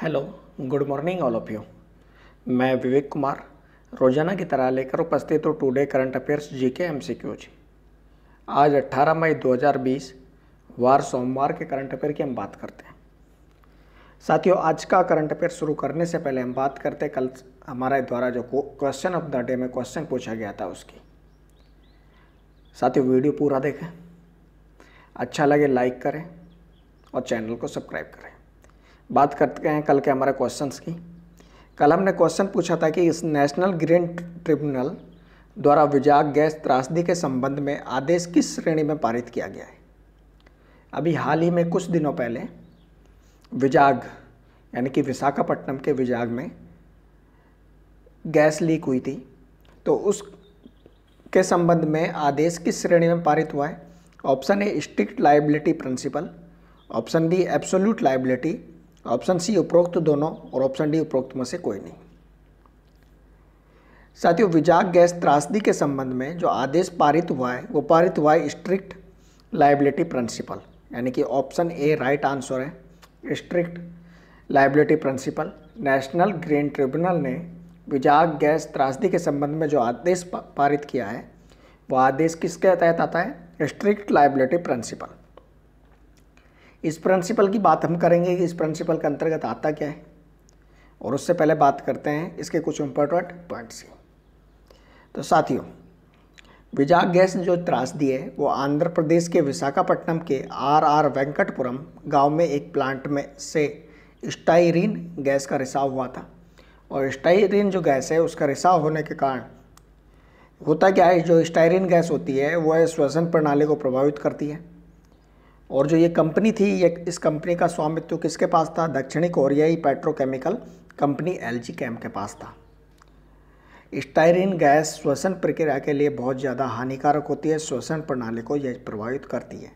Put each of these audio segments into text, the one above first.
hello good morning all of you मैं विवेक कुमार रोजाना की तरह लेकर उपस्थित हूँ टुडे करंट अफेयर्स जी के एम आज 18 मई 2020 वार सोमवार के करंट अफेयर की हम बात करते हैं साथियों आज का करंट अफेयर शुरू करने से पहले हम बात करते हैं कल हमारे द्वारा जो क्वेश्चन ऑफ द डे में क्वेश्चन पूछा गया था उसकी साथियों वीडियो पूरा देखें अच्छा लगे लाइक करें और चैनल को सब्सक्राइब करें बात करते हैं कल के हमारे क्वेश्चंस की कल हमने क्वेश्चन पूछा था कि इस नेशनल ग्रीन ट्रिब्यूनल द्वारा विजाग गैस त्रासदी के संबंध में आदेश किस श्रेणी में पारित किया गया है अभी हाल ही में कुछ दिनों पहले विजाग यानी कि विशाखापट्टनम के विजाग में गैस लीक हुई थी तो उस के संबंध में आदेश किस श्रेणी में पारित हुआ है option A strict liability principle option B absolute liability option C उपरोक्त दोनों और ऑप्शन डी उपरोक्त में से कोई नहीं साथियों विजाग गैस त्रासदी के संबंध में जो आदेश पारित हुआ है वो पारित हुआ है स्ट्रिक्ट लाइबिलिटी प्रिंसिपल यानी कि ऑप्शन ए राइट आंसर है strict liability principle national green tribunal ने विजाग गैस त्रासदी के संबंध में जो आदेश पारित किया है वह आदेश किसके तहत आता है स्ट्रिक्ट लाइबिलिटी प्रिंसिपल इस प्रिंसिपल की बात हम करेंगे कि इस प्रिंसिपल के अंतर्गत आता क्या है और उससे पहले बात करते हैं इसके कुछ इम्पोर्टेंट पॉइंट्स की तो साथियों विजाग गैस ने जो दी है वो आंध्र प्रदेश के विशाखापट्टनम के आर आर वेंकटपुरम गांव में एक प्लांट में से स्टाइरीन गैस का रिसाव हुआ था और स्टाइरीन जो गैस है उसका रिसाव होने के कारण होता क्या है जो स्टाइरीन गैस होती है वह श्वसन प्रणाली को प्रभावित करती है और जो ये कंपनी थी ये इस कंपनी का स्वामित्व किसके पास था दक्षिणी कोरियाई petrochemical company L G Chem के पास था स्टायरिन गैस श्वसन प्रक्रिया के लिए बहुत ज़्यादा हानिकारक होती है श्वसन प्रणाली को यह प्रभावित करती है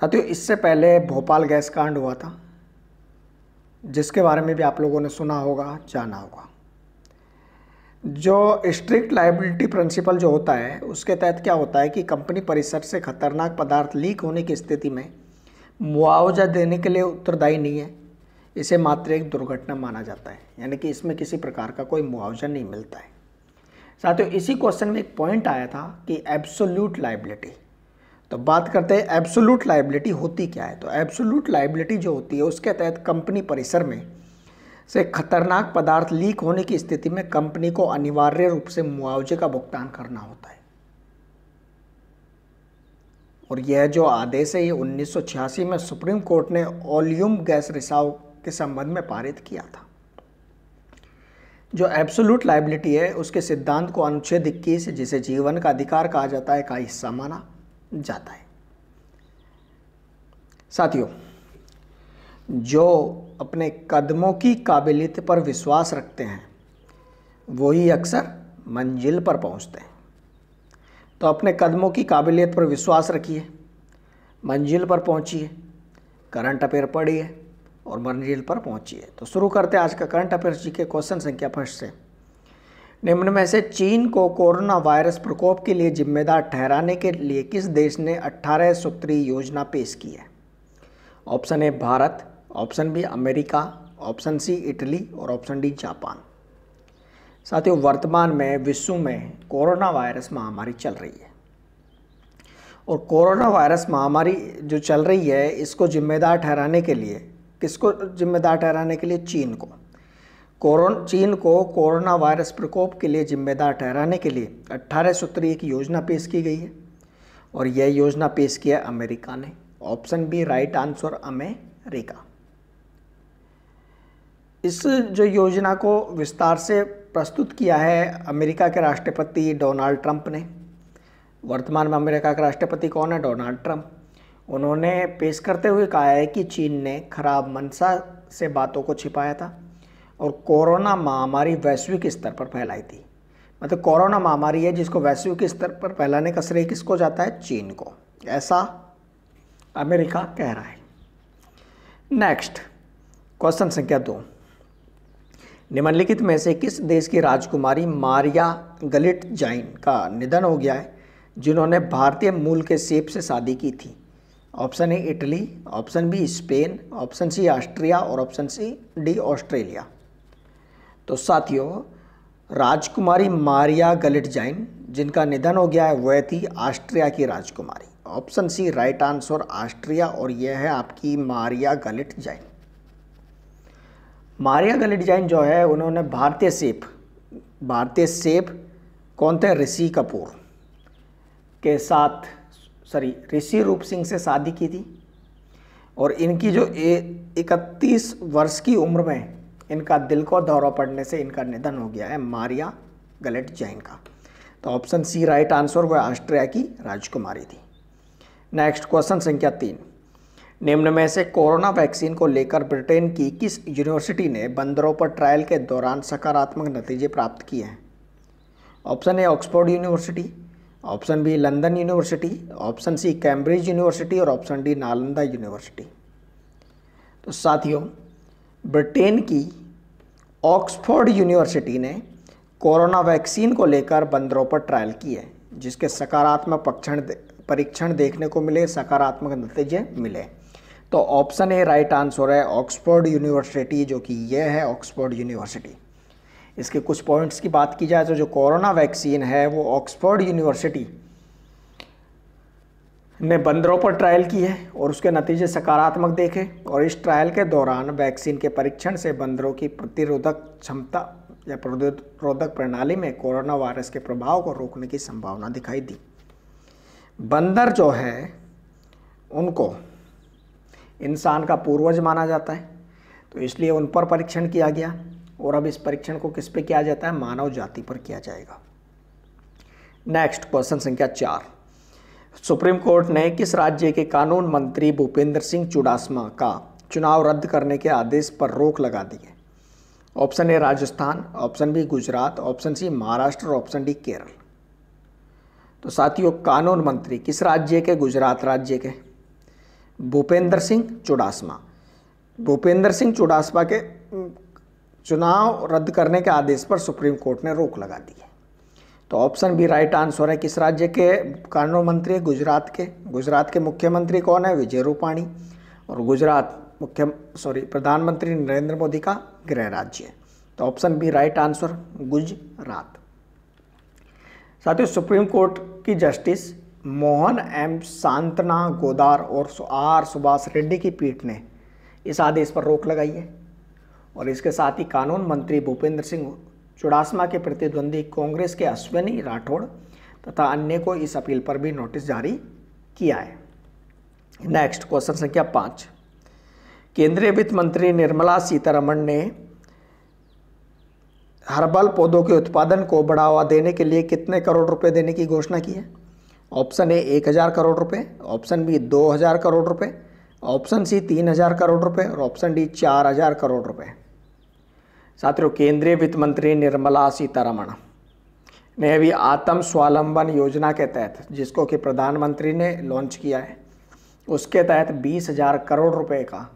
साथियों इससे पहले भोपाल गैस कांड हुआ था जिसके बारे में भी आप लोगों ने सुना होगा जाना होगा जो स्ट्रिक्ट लाइबिलिटी प्रिंसिपल जो होता है उसके तहत क्या होता है कि कंपनी परिसर से खतरनाक पदार्थ लीक होने की स्थिति में मुआवजा देने के लिए उत्तरदायी नहीं है इसे मात्र एक दुर्घटना माना जाता है यानी कि इसमें किसी प्रकार का कोई मुआवजा नहीं मिलता है साथियों इसी क्वेश्चन में एक पॉइंट आया था कि एब्सोल्यूट लाइबिलिटी तो बात करते हैं एब्सोल्यूट लाइबिलिटी होती क्या है तो एब्सोल्यूट लाइबिलिटी जो होती है उसके तहत कंपनी परिसर में से खतरनाक पदार्थ लीक होने की स्थिति में कंपनी को अनिवार्य रूप से मुआवजे का भुगतान करना होता है और यह जो आदेश है ये 1986 में सुप्रीम कोर्ट ने ओलियम गैस रिसाव के संबंध में पारित किया था जो एब्सोलूट लाइबिलिटी है उसके सिद्धांत को अनुच्छेद इक्कीस जिसे जीवन का अधिकार कहा जाता है का हिस्सा माना जाता है साथियों जो अपने कदमों की काबिलियत पर विश्वास रखते हैं वही अक्सर मंजिल पर पहुंचते हैं तो अपने कदमों की काबिलियत पर विश्वास रखिए मंजिल पर पहुंचिए करंट अफेयर पढ़िए और मंजिल पर पहुंचिए तो शुरू करते हैं आज का करंट अफेयर जी के क्वेश्चन संख्या फर्स्ट से निम्न में से चीन को कोरोना वायरस प्रकोप के लिए जिम्मेदार ठहराने के लिए किस देश ने अट्ठारह सूत्री योजना पेश की है option A Bharat option B America option C Italy और ऑप्शन डी जापान साथियों वर्तमान में विश्व में कोरोना वायरस महामारी चल रही है और कोरोना वायरस महामारी जो चल रही है इसको जिम्मेदार ठहराने के लिए किसको जिम्मेदार ठहराने के लिए चीन को कोरोन चीन को कोरोना वायरस प्रकोप के लिए जिम्मेदार ठहराने के लिए अट्ठारह सूत्रीय की योजना पेश की गई है और यह योजना पेश किया अमेरिका ने option B right answer America इस जो योजना को विस्तार से प्रस्तुत किया है अमेरिका के राष्ट्रपति डोनाल्ड ट्रंप ने वर्तमान में अमेरिका के राष्ट्रपति कौन है डोनाल्ड ट्रंप उन्होंने पेश करते हुए कहा है कि चीन ने खराब मनसा से बातों को छिपाया था और कोरोना महामारी वैश्विक स्तर पर फैलाई थी मतलब कोरोना महामारी है जिसको वैश्विक स्तर पर फैलाने का श्रेय किसको जाता है चीन को ऐसा अमेरिका कह रहा है नेक्स्ट क्वेश्चन संख्या दो निम्नलिखित में से किस देश की राजकुमारी मारिया गलिट जैन का निधन हो गया है जिन्होंने भारतीय मूल के सेब से शादी की थी option A Italy option B Spain option C Austria और ऑप्शन सी डी ऑस्ट्रेलिया तो साथियों राजकुमारी मारिया गलिट जैन जिनका निधन हो गया है वह थी ऑस्ट्रिया की राजकुमारी option C right answer Austria और यह है आपकी मारिया गलिट जैन मारिया गली डिज़ाइन जो है उन्होंने भारतीय सेब भारतीय सेब कौन थे ऋषि कपूर के साथ सॉरी ऋषि रूप सिंह से शादी की थी और इनकी जो इकतीस वर्ष की उम्र में इनका दिल को दौरा पड़ने से इनका निधन हो गया है मारिया गलेट जैन का तो ऑप्शन सी राइट आंसर वह ऑस्ट्रिया की राजकुमारी थी नेक्स्ट क्वेश्चन संख्या तीन निम्न में से कोरोना वैक्सीन को लेकर ब्रिटेन की किस यूनिवर्सिटी ने बंदरों पर ट्रायल के दौरान सकारात्मक नतीजे प्राप्त किए हैं option A Oxford university option B London university option C Cambridge university और ऑप्शन डी नालंदा यूनिवर्सिटी तो साथियों ब्रिटेन की ऑक्सफोर्ड यूनिवर्सिटी ने कोरोना वैक्सीन को लेकर बंदरों पर ट्रायल की है जिसके सकारात्मक परीक्षण देखने को मिले सकारात्मक नतीजे मिले तो ऑप्शन ए राइट आंसर है ऑक्सफोर्ड यूनिवर्सिटी जो कि यह है ऑक्सफोर्ड यूनिवर्सिटी इसके कुछ पॉइंट्स की बात की जाए तो जो कोरोना वैक्सीन है वो ऑक्सफोर्ड यूनिवर्सिटी ने बंदरों पर ट्रायल की है और उसके नतीजे सकारात्मक देखे और इस ट्रायल के दौरान वैक्सीन के परीक्षण से बंदरों की प्रतिरोधक क्षमता या प्रतिरोधक प्रणाली में कोरोना वायरस के प्रभाव को रोकने की संभावना दिखाई दी बंदर जो है उनको इंसान का पूर्वज माना जाता है तो इसलिए उन पर परीक्षण किया गया और अब इस परीक्षण को किस पे किया जाता है मानव जाति पर किया जाएगा नेक्स्ट क्वेश्चन संख्या चार सुप्रीम कोर्ट ने किस राज्य के कानून मंत्री भूपेंद्र सिंह चुडासमा का चुनाव रद्द करने के आदेश पर रोक लगा दी है option A Rajasthan option B Gujarat option C Maharashtra और ऑप्शन डी केरल तो साथियों कानून मंत्री किस राज्य के गुजरात राज्य के भूपेंद्र सिंह चुडासमा भूपेंद्र सिंह चुडासमा के चुनाव रद्द करने के आदेश पर सुप्रीम कोर्ट ने रोक लगा दी है तो ऑप्शन बी राइट आंसर है किस राज्य के कानून मंत्री है गुजरात के गुजरात के मुख्यमंत्री कौन है विजय रूपाणी और गुजरात मुख्य सॉरी प्रधानमंत्री नरेंद्र मोदी का गृह राज्य है तो option B right answer Gujarat साथियों सुप्रीम कोर्ट की justice Mohan M Shantanagoudar और आर सुभाष रेड्डी की पीठ ने इस आदेश पर रोक लगाई है और इसके साथ ही कानून मंत्री भूपेंद्र सिंह चुड़ासमा के प्रतिद्वंदी कांग्रेस के अश्विनी राठौड़ तथा अन्य को इस अपील पर भी नोटिस जारी किया है नेक्स्ट क्वेश्चन संख्या पाँच केंद्रीय वित्त मंत्री निर्मला सीतारमण ने हर्बल पौधों के उत्पादन को बढ़ावा देने के लिए कितने करोड़ रुपए देने की घोषणा की है ऑप्शन ए एक हज़ार करोड़ रुपए ऑप्शन बी दो हज़ार करोड़ रुपए ऑप्शन सी तीन हज़ार करोड़ रुपए और ऑप्शन डी चार हज़ार करोड़ रुपए साथियों केंद्रीय वित्त मंत्री निर्मला सीतारमण ने अभी आत्म स्वावलंबन योजना के तहत जिसको कि प्रधानमंत्री ने लॉन्च किया है उसके तहत बीस हज़ार करोड़ रुपये का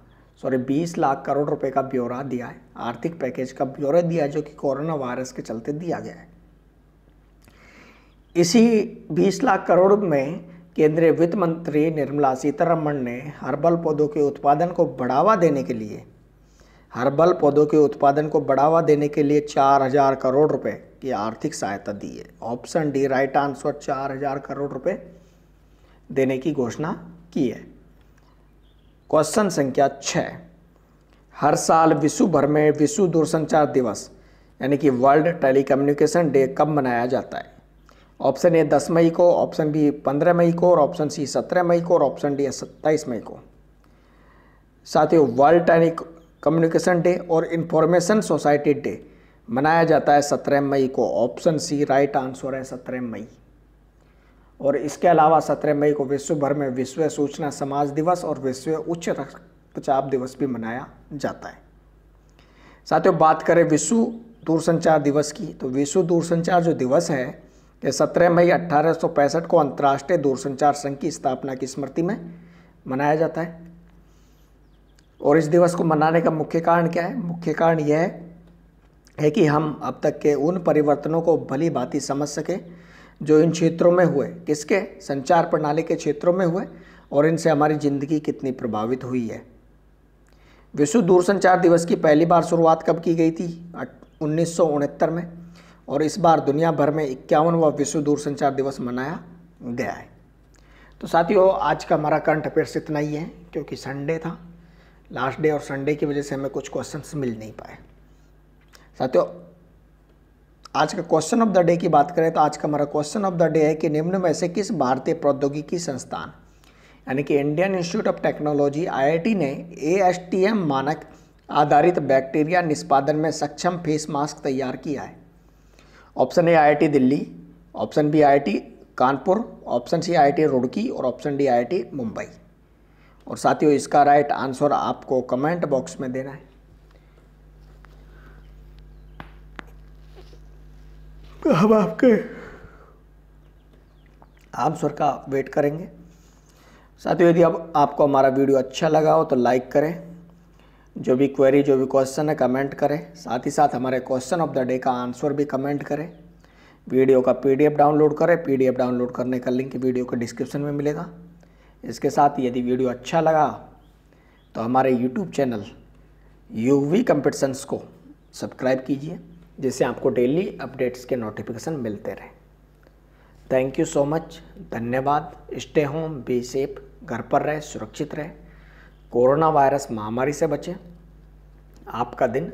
सॉरी बीस लाख करोड़ रुपए का ब्यौरा दिया है आर्थिक पैकेज का ब्यौरा दिया है जो कि कोरोना वायरस के चलते दिया गया है इसी 20 लाख करोड़ में केंद्रीय वित्त मंत्री निर्मला सीतारमण ने हर्बल पौधों के उत्पादन को बढ़ावा देने के लिए हर्बल पौधों के उत्पादन को बढ़ावा देने के लिए चार हजार करोड़ रुपए की आर्थिक सहायता दी है ऑप्शन डी राइट आंसर चार हजार करोड़ रुपए देने की घोषणा की है क्वेश्चन संख्या छः हर साल विश्व भर में विश्व दूरसंचार दिवस यानी कि वर्ल्ड टेलीकम्युनिकेशन डे कब मनाया जाता है ऑप्शन ए दस मई को ऑप्शन बी पंद्रह मई को और ऑप्शन सी सत्रह मई को और ऑप्शन डी सत्ताईस मई को साथियों वर्ल्ड टैनिक कम्युनिकेशन डे और इंफॉर्मेशन सोसाइटी डे मनाया जाता है सत्रह मई को ऑप्शन सी राइट आंसर है सत्रह मई और इसके अलावा सत्रह मई को विश्व भर में विश्व सूचना समाज दिवस और विश्व उच्च रक्तचाप दिवस भी मनाया जाता है साथियों बात करें विश्व दूरसंचार दिवस की तो विश्व दूरसंचार जो दिवस है सत्रह मई अट्ठारह को अंतर्राष्ट्रीय दूरसंचार संघ की स्थापना की स्मृति में मनाया जाता है और इस दिवस को मनाने का मुख्य कारण क्या है मुख्य कारण यह है, है कि हम अब तक के उन परिवर्तनों को भली भांति समझ सकें जो इन क्षेत्रों में हुए किसके संचार प्रणाली के क्षेत्रों में हुए और इनसे हमारी ज़िंदगी कितनी प्रभावित हुई है विश्व दूरसंचार दिवस की पहली बार शुरुआत कब की गई थी उन्नीस में और इस बार दुनिया भर में इक्यावनवा विश्व दूरसंचार दिवस मनाया गया है तो साथियों आज का हमारा करंट अफेयर्स इतना ही है क्योंकि संडे था लास्ट डे और संडे की वजह से हमें कुछ क्वेश्चंस मिल नहीं पाए साथियों आज का क्वेश्चन ऑफ द डे की बात करें तो आज का हमारा क्वेश्चन ऑफ द डे है कि निम्न में से किस भारतीय प्रौद्योगिकी संस्थान यानी कि Indian institute of technology IIT ने ए मानक आधारित बैक्टीरिया निष्पादन में सक्षम फेस मास्क तैयार किया है option A IIT Delhi option B IIT Kanpur option C IIT Roorkee और ऑप्शन डी आईआईटी मुंबई और साथियों इसका राइट आंसर आपको कमेंट बॉक्स में देना है हम आपके आंसर का वेट करेंगे साथियों यदि अब आपको हमारा वीडियो अच्छा लगा हो तो लाइक करें जो भी क्वेरी जो भी क्वेश्चन है कमेंट करें साथ ही साथ हमारे क्वेश्चन ऑफ द डे का आंसर भी कमेंट करें वीडियो का पीडीएफ डाउनलोड करें पीडीएफ डाउनलोड करने का लिंक वीडियो के डिस्क्रिप्शन में मिलेगा इसके साथ यदि वीडियो अच्छा लगा तो हमारे YouTube channel U V competitions को सब्सक्राइब कीजिए जिससे आपको डेली अपडेट्स के नोटिफिकेशन मिलते रहें थैंक यू सो मच धन्यवाद स्टे होम बी सेफ घर पर रहें सुरक्षित रहें कोरोना वायरस महामारी से बचें आपका दिन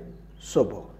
शुभ हो